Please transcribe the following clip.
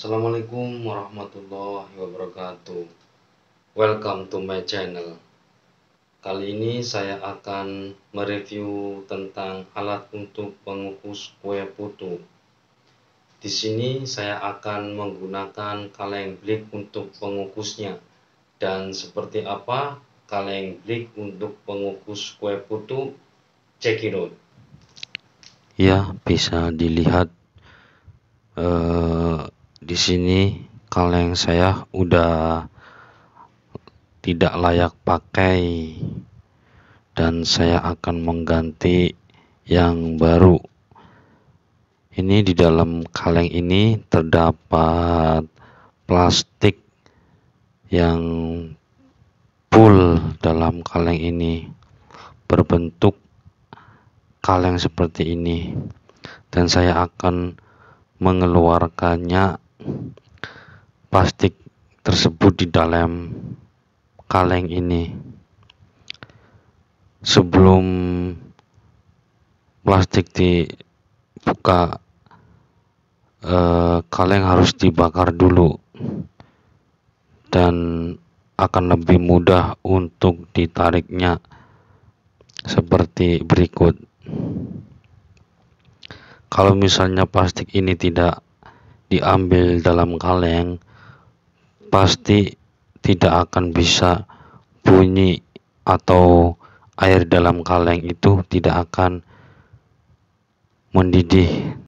Assalamualaikum warahmatullahi wabarakatuh Welcome to my channel Kali ini saya akan mereview tentang alat untuk pengukus kue putu Di sini saya akan menggunakan kaleng blik untuk pengukusnya Dan seperti apa kaleng blik untuk pengukus kue putu Check it out Ya bisa dilihat eee uh di sini kaleng saya udah tidak layak pakai dan saya akan mengganti yang baru ini di dalam kaleng ini terdapat plastik yang full dalam kaleng ini berbentuk kaleng seperti ini dan saya akan mengeluarkannya plastik tersebut di dalam kaleng ini. Sebelum plastik dibuka, eh, kaleng harus dibakar dulu dan akan lebih mudah untuk ditariknya seperti berikut. Kalau misalnya plastik ini tidak diambil dalam kaleng, pasti tidak akan bisa bunyi atau air dalam kaleng itu tidak akan mendidih